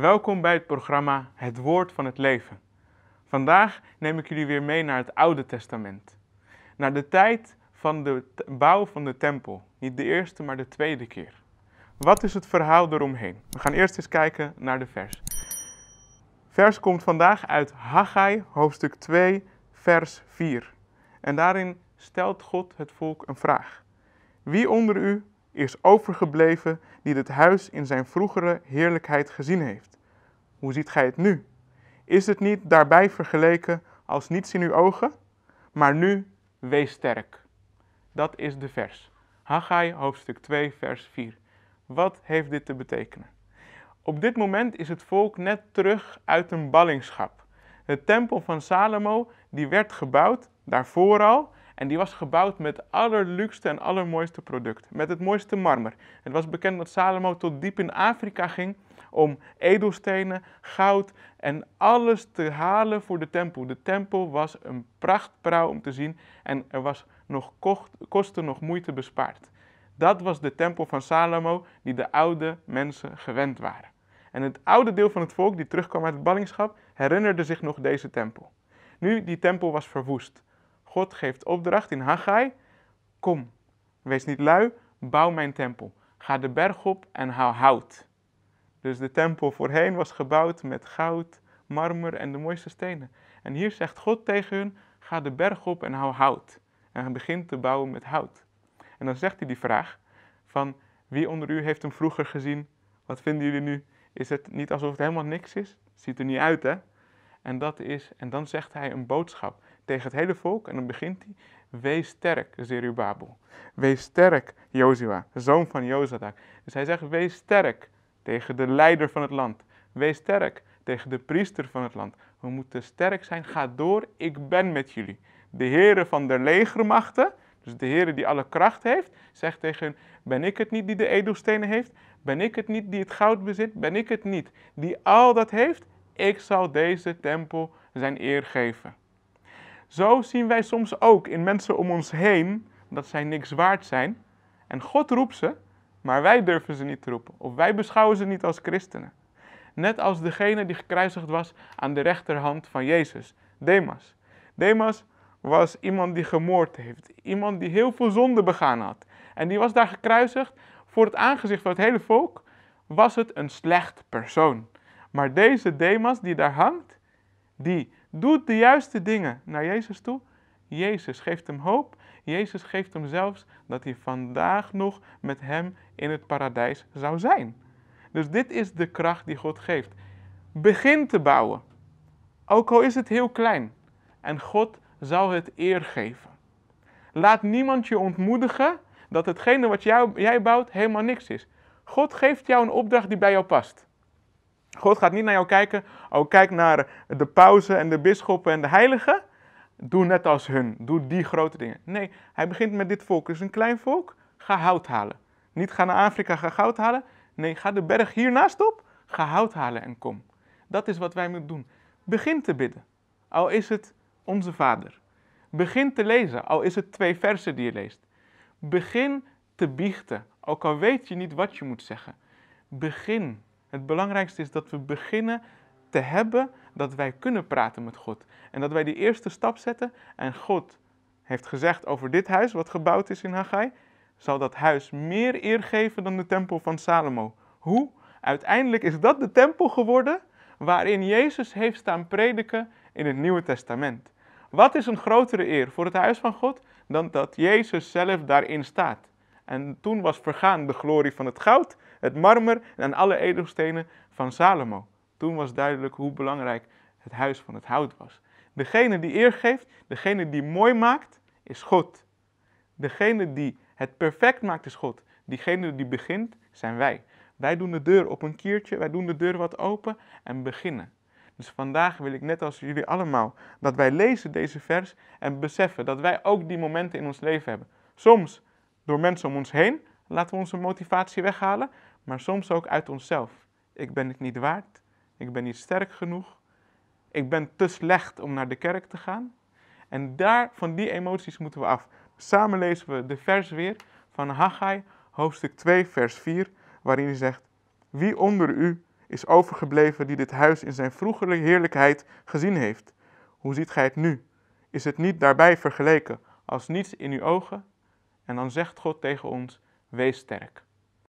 Welkom bij het programma Het Woord van het Leven. Vandaag neem ik jullie weer mee naar het Oude Testament. Naar de tijd van de bouw van de tempel. Niet de eerste, maar de tweede keer. Wat is het verhaal eromheen? We gaan eerst eens kijken naar de vers. Vers komt vandaag uit Haggai, hoofdstuk 2, vers 4. En daarin stelt God het volk een vraag. Wie onder u is overgebleven die het huis in zijn vroegere heerlijkheid gezien heeft. Hoe ziet gij het nu? Is het niet daarbij vergeleken als niets in uw ogen? Maar nu, wees sterk. Dat is de vers. Haggai hoofdstuk 2 vers 4. Wat heeft dit te betekenen? Op dit moment is het volk net terug uit een ballingschap. De tempel van Salomo die werd gebouwd daarvoor al en die was gebouwd met allerlukste en allermooiste producten, met het mooiste marmer. Het was bekend dat Salomo tot diep in Afrika ging om edelstenen, goud en alles te halen voor de tempel. De tempel was een prachtpraal om te zien en er was nog kocht, kosten nog moeite bespaard. Dat was de tempel van Salomo die de oude mensen gewend waren. En het oude deel van het volk die terugkwam uit het ballingschap herinnerde zich nog deze tempel. Nu die tempel was verwoest. God geeft opdracht in Haggai. Kom, wees niet lui, bouw mijn tempel. Ga de berg op en haal hout. Dus de tempel voorheen was gebouwd met goud, marmer en de mooiste stenen. En hier zegt God tegen hun, ga de berg op en hou hout. En hij begint te bouwen met hout. En dan zegt hij die vraag van, wie onder u heeft hem vroeger gezien? Wat vinden jullie nu? Is het niet alsof het helemaal niks is? Ziet er niet uit, hè? En dat is, en dan zegt hij een boodschap tegen het hele volk en dan begint hij. Wees sterk, Zerubabel. Wees sterk, Jozua, zoon van Jozadak. Dus hij zegt, wees sterk tegen de leider van het land. Wees sterk tegen de priester van het land. We moeten sterk zijn, ga door, ik ben met jullie. De heren van de legermachten, dus de Heere die alle kracht heeft, zegt tegen ben ik het niet die de edelstenen heeft? Ben ik het niet die het goud bezit? Ben ik het niet die al dat heeft? Ik zal deze tempel zijn eer geven. Zo zien wij soms ook in mensen om ons heen dat zij niks waard zijn. En God roept ze, maar wij durven ze niet te roepen. Of wij beschouwen ze niet als christenen. Net als degene die gekruisigd was aan de rechterhand van Jezus, Demas. Demas was iemand die gemoord heeft. Iemand die heel veel zonde begaan had. En die was daar gekruisigd. Voor het aangezicht van het hele volk was het een slecht persoon. Maar deze Demas die daar hangt, die Doet de juiste dingen naar Jezus toe. Jezus geeft hem hoop. Jezus geeft hem zelfs dat hij vandaag nog met hem in het paradijs zou zijn. Dus dit is de kracht die God geeft. Begin te bouwen. Ook al is het heel klein. En God zal het eer geven. Laat niemand je ontmoedigen dat hetgene wat jij bouwt helemaal niks is. God geeft jou een opdracht die bij jou past. God gaat niet naar jou kijken. Oh, kijk naar de pauzen en de bisschoppen en de heiligen. Doe net als hun. Doe die grote dingen. Nee, hij begint met dit volk. Het is een klein volk. Ga hout halen. Niet ga naar Afrika, ga goud halen. Nee, ga de berg hiernaast op. Ga hout halen en kom. Dat is wat wij moeten doen. Begin te bidden. Al is het onze Vader. Begin te lezen. Al is het twee versen die je leest. Begin te biechten. Ook al weet je niet wat je moet zeggen. Begin het belangrijkste is dat we beginnen te hebben dat wij kunnen praten met God. En dat wij die eerste stap zetten en God heeft gezegd over dit huis wat gebouwd is in Haggai, zal dat huis meer eer geven dan de tempel van Salomo. Hoe? Uiteindelijk is dat de tempel geworden waarin Jezus heeft staan prediken in het Nieuwe Testament. Wat is een grotere eer voor het huis van God dan dat Jezus zelf daarin staat? En toen was vergaan de glorie van het goud, het marmer en alle edelstenen van Salomo. Toen was duidelijk hoe belangrijk het huis van het hout was. Degene die eer geeft, degene die mooi maakt, is God. Degene die het perfect maakt, is God. Degene die begint, zijn wij. Wij doen de deur op een kiertje, wij doen de deur wat open en beginnen. Dus vandaag wil ik net als jullie allemaal dat wij lezen deze vers en beseffen dat wij ook die momenten in ons leven hebben. Soms door mensen om ons heen laten we onze motivatie weghalen, maar soms ook uit onszelf. Ik ben het niet waard, ik ben niet sterk genoeg, ik ben te slecht om naar de kerk te gaan. En daar, van die emoties moeten we af. Samen lezen we de vers weer van Haggai, hoofdstuk 2, vers 4, waarin hij zegt: Wie onder u is overgebleven die dit huis in zijn vroegere heerlijkheid gezien heeft? Hoe ziet gij het nu? Is het niet daarbij vergeleken als niets in uw ogen? En dan zegt God tegen ons: wees sterk.